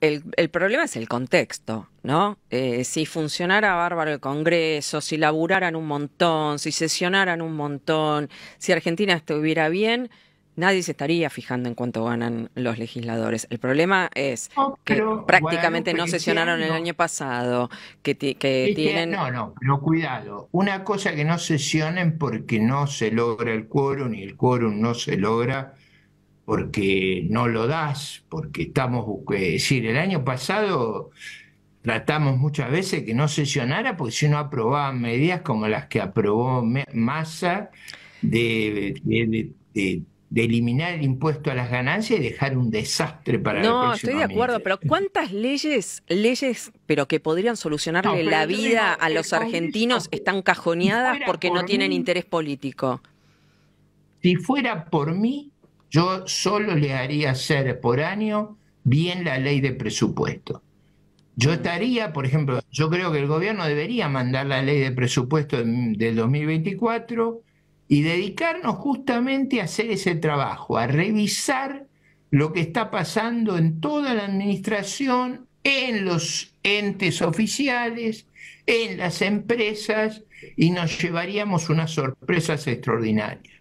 el, problema es el contexto, ¿no? Eh, si funcionara bárbaro el Congreso, si laburaran un montón, si sesionaran un montón, si Argentina estuviera bien, nadie se estaría fijando en cuánto ganan los legisladores. El problema es que prácticamente no sesionaron el año pasado, que, que tienen... no, no, pero cuidado. Una cosa que no sesionen porque no se logra el quórum y el quórum no se logra porque no lo das, porque estamos, eh, es decir, el año pasado tratamos muchas veces que no sesionara porque si no aprobaban medidas como las que aprobó Massa de, de, eliminar el impuesto a las ganancias y dejar un desastre para no, No, estoy de acuerdo, pero ¿cuántas leyes, leyes, pero que podrían solucionarle la vida a los argentinos están cajoneadas porque no tienen interés político? Si fuera por mí, yo solo le haría hacer por año bien la ley de presupuesto. Yo estaría, por ejemplo, yo creo que el gobierno debería mandar la ley de presupuesto del 2024 y dedicarnos justamente a hacer ese trabajo, a revisar lo que está pasando en toda la administración, en los entes oficiales, en las empresas, y nos llevaríamos unas sorpresas extraordinarias.